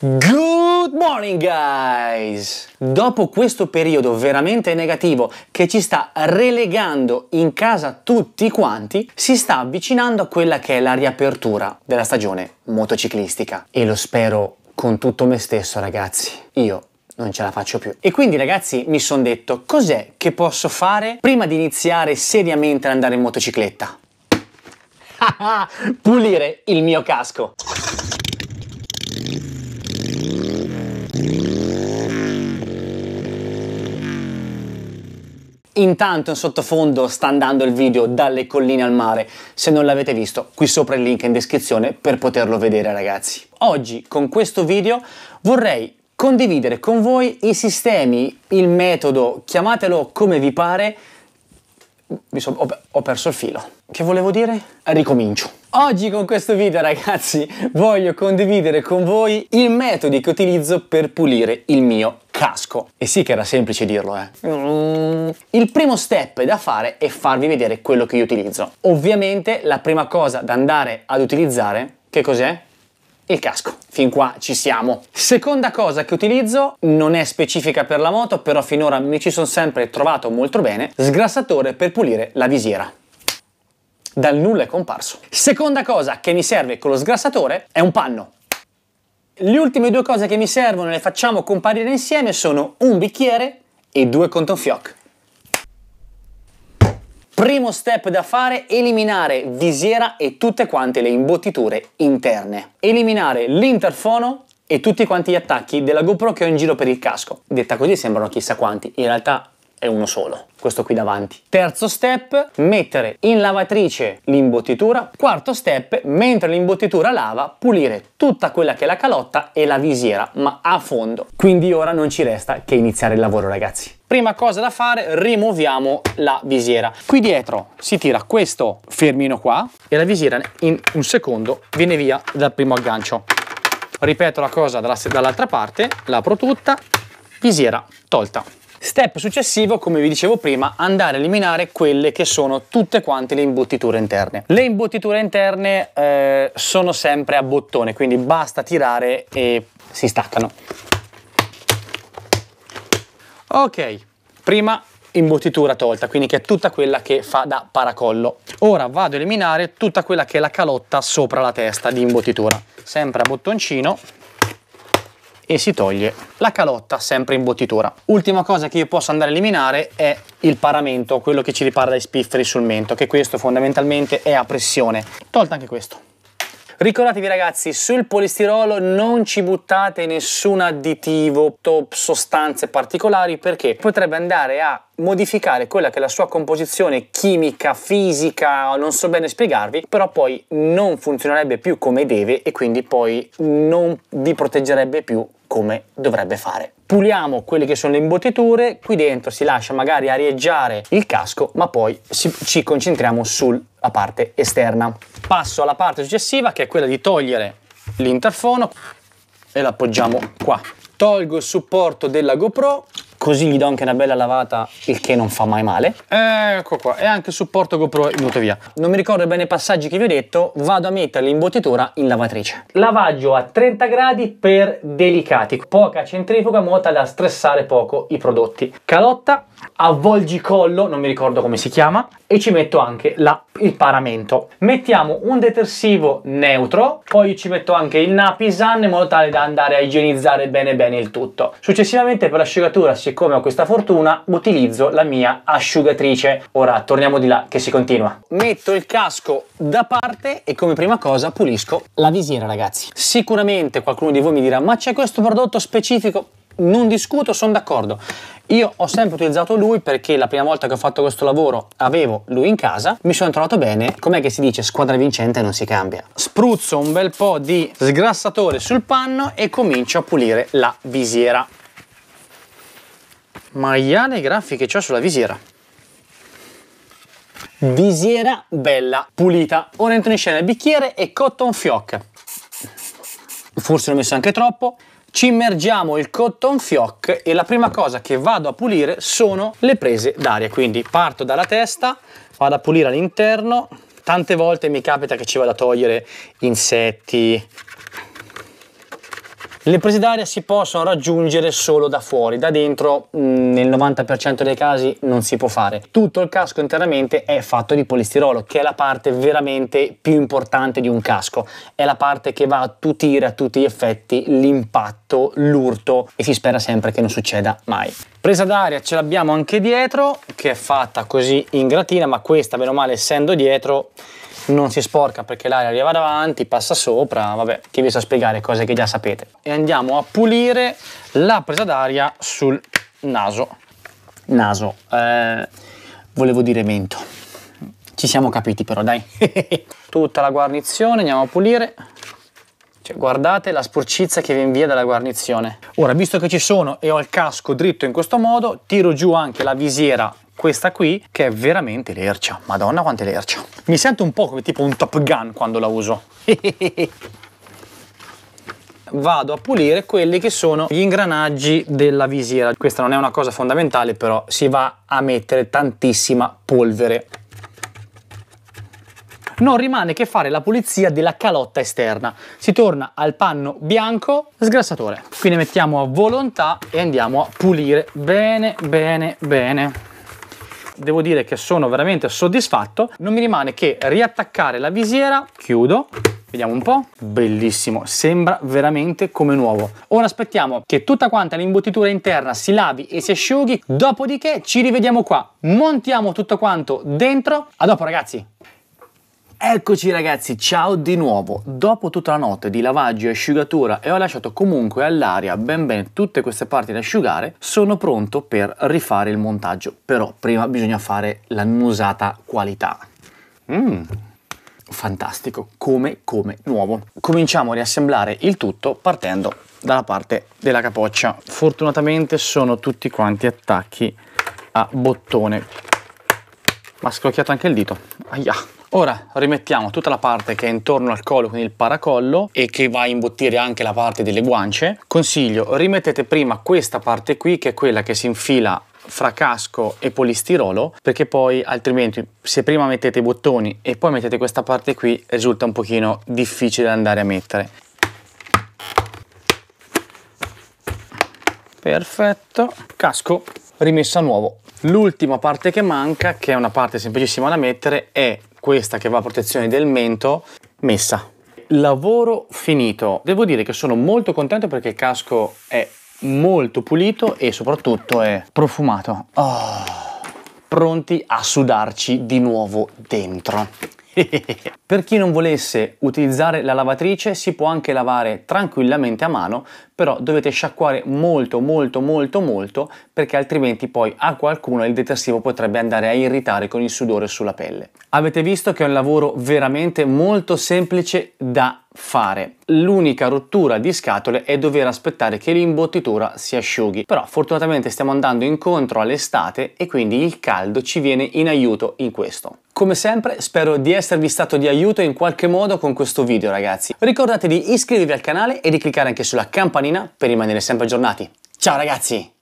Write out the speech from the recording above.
Good morning guys! Dopo questo periodo veramente negativo che ci sta relegando in casa tutti quanti, si sta avvicinando a quella che è la riapertura della stagione motociclistica. E lo spero con tutto me stesso ragazzi. Io non ce la faccio più. E quindi ragazzi mi sono detto cos'è che posso fare prima di iniziare seriamente ad andare in motocicletta? Pulire il mio casco. Intanto in sottofondo sta andando il video dalle colline al mare, se non l'avete visto qui sopra il link in descrizione per poterlo vedere ragazzi. Oggi con questo video vorrei condividere con voi i sistemi, il metodo, chiamatelo come vi pare, so, ho, ho perso il filo. Che volevo dire? Ricomincio. Oggi con questo video ragazzi voglio condividere con voi i metodi che utilizzo per pulire il mio casco. E sì che era semplice dirlo, eh. Il primo step da fare è farvi vedere quello che io utilizzo. Ovviamente la prima cosa da andare ad utilizzare, che cos'è? il casco. Fin qua ci siamo. Seconda cosa che utilizzo, non è specifica per la moto, però finora mi ci sono sempre trovato molto bene, sgrassatore per pulire la visiera. Dal nulla è comparso. Seconda cosa che mi serve con lo sgrassatore è un panno. Le ultime due cose che mi servono e le facciamo comparire insieme sono un bicchiere e due fioc. Primo step da fare, eliminare visiera e tutte quante le imbottiture interne. Eliminare l'interfono e tutti quanti gli attacchi della GoPro che ho in giro per il casco. Detta così sembrano chissà quanti, in realtà è uno solo, questo qui davanti. Terzo step, mettere in lavatrice l'imbottitura. Quarto step, mentre l'imbottitura lava, pulire tutta quella che è la calotta e la visiera, ma a fondo. Quindi ora non ci resta che iniziare il lavoro ragazzi. Prima cosa da fare, rimuoviamo la visiera. Qui dietro si tira questo fermino qua e la visiera in un secondo viene via dal primo aggancio. Ripeto la cosa dall'altra parte, l'apro tutta, visiera tolta. Step successivo, come vi dicevo prima, andare a eliminare quelle che sono tutte quante le imbottiture interne. Le imbottiture interne eh, sono sempre a bottone, quindi basta tirare e si staccano. Ok, prima imbottitura tolta, quindi che è tutta quella che fa da paracollo. Ora vado a eliminare tutta quella che è la calotta sopra la testa di imbottitura, sempre a bottoncino e si toglie la calotta sempre in bottitura. Ultima cosa che io posso andare a eliminare è il paramento, quello che ci ripara dai spifferi sul mento, che questo fondamentalmente è a pressione. Tolta anche questo. Ricordatevi ragazzi, sul polistirolo non ci buttate nessun additivo, o sostanze particolari perché potrebbe andare a modificare quella che è la sua composizione chimica, fisica, non so bene spiegarvi, però poi non funzionerebbe più come deve e quindi poi non vi proteggerebbe più come dovrebbe fare. Puliamo quelle che sono le imbottiture, qui dentro si lascia magari arieggiare il casco, ma poi si, ci concentriamo sulla parte esterna. Passo alla parte successiva che è quella di togliere l'interfono e l'appoggiamo qua. Tolgo il supporto della GoPro così gli do anche una bella lavata, il che non fa mai male. Eh, ecco qua, e anche il supporto GoPro è venuto via. Non mi ricordo bene i passaggi che vi ho detto, vado a mettere l'imbottitura in lavatrice. Lavaggio a 30 gradi per delicati, poca centrifuga molta da stressare poco i prodotti. Calotta, avvolgi collo, non mi ricordo come si chiama, e ci metto anche la, il paramento. Mettiamo un detersivo neutro, poi ci metto anche il Napisan in modo tale da andare a igienizzare bene bene il tutto. Successivamente per l'asciugatura si siccome ho questa fortuna utilizzo la mia asciugatrice. Ora torniamo di là che si continua. Metto il casco da parte e come prima cosa pulisco la visiera ragazzi. Sicuramente qualcuno di voi mi dirà ma c'è questo prodotto specifico? Non discuto, sono d'accordo. Io ho sempre utilizzato lui perché la prima volta che ho fatto questo lavoro avevo lui in casa, mi sono trovato bene, com'è che si dice squadra vincente non si cambia. Spruzzo un bel po' di sgrassatore sul panno e comincio a pulire la visiera. Maiale che ho cioè sulla visiera. Visiera bella, pulita. Ora entro in scena il bicchiere e cotton fioc. Forse l'ho messo anche troppo. Ci immergiamo il cotton fioc e la prima cosa che vado a pulire sono le prese d'aria. Quindi parto dalla testa, vado a pulire all'interno. Tante volte mi capita che ci vado a togliere insetti, le prese d'aria si possono raggiungere solo da fuori, da dentro mm, nel 90% dei casi non si può fare. Tutto il casco interamente è fatto di polistirolo, che è la parte veramente più importante di un casco, è la parte che va a tutire a tutti gli effetti l'impatto, l'urto e si spera sempre che non succeda mai. Presa d'aria ce l'abbiamo anche dietro, che è fatta così in gratina, ma questa, meno male, essendo dietro non si sporca perché l'aria arriva davanti, passa sopra, vabbè, che vi so spiegare cose che già sapete. E andiamo a pulire la presa d'aria sul naso. Naso, eh, volevo dire mento. Ci siamo capiti però, dai. Tutta la guarnizione, andiamo a pulire. Cioè, guardate la sporcizia che vi invia dalla guarnizione. Ora, visto che ci sono e ho il casco dritto in questo modo, tiro giù anche la visiera questa qui che è veramente lercia. Madonna quanto è lercia. Mi sento un po' come tipo un Top Gun quando la uso. Vado a pulire quelli che sono gli ingranaggi della visiera. Questa non è una cosa fondamentale però si va a mettere tantissima polvere non rimane che fare la pulizia della calotta esterna. Si torna al panno bianco sgrassatore. Qui ne mettiamo a volontà e andiamo a pulire bene bene bene devo dire che sono veramente soddisfatto non mi rimane che riattaccare la visiera chiudo Vediamo un po', bellissimo, sembra veramente come nuovo. Ora aspettiamo che tutta quanta l'imbottitura interna si lavi e si asciughi, dopodiché ci rivediamo qua, montiamo tutto quanto dentro, a dopo ragazzi! Eccoci ragazzi, ciao di nuovo. Dopo tutta la notte di lavaggio e asciugatura e ho lasciato comunque all'aria ben bene tutte queste parti da asciugare, sono pronto per rifare il montaggio. Però prima bisogna fare l'annusata qualità. Mmm fantastico, come, come nuovo. Cominciamo a riassemblare il tutto partendo dalla parte della capoccia. Fortunatamente sono tutti quanti attacchi a bottone. Ma scrocchiato anche il dito. Aia. Ora rimettiamo tutta la parte che è intorno al collo, quindi il paracollo, e che va a imbottire anche la parte delle guance. Consiglio, rimettete prima questa parte qui, che è quella che si infila fra casco e polistirolo perché poi altrimenti se prima mettete i bottoni e poi mettete questa parte qui risulta un pochino difficile da andare a mettere perfetto casco rimesso a nuovo l'ultima parte che manca che è una parte semplicissima da mettere è questa che va a protezione del mento messa. Lavoro finito. Devo dire che sono molto contento perché il casco è molto pulito e soprattutto è profumato. Oh, pronti a sudarci di nuovo dentro. per chi non volesse utilizzare la lavatrice si può anche lavare tranquillamente a mano, però dovete sciacquare molto molto molto molto perché altrimenti poi a qualcuno il detersivo potrebbe andare a irritare con il sudore sulla pelle. Avete visto che è un lavoro veramente molto semplice da fare. L'unica rottura di scatole è dover aspettare che l'imbottitura si asciughi, però fortunatamente stiamo andando incontro all'estate e quindi il caldo ci viene in aiuto in questo. Come sempre spero di esservi stato di aiuto in qualche modo con questo video ragazzi. Ricordate di iscrivervi al canale e di cliccare anche sulla campanina per rimanere sempre aggiornati. Ciao ragazzi!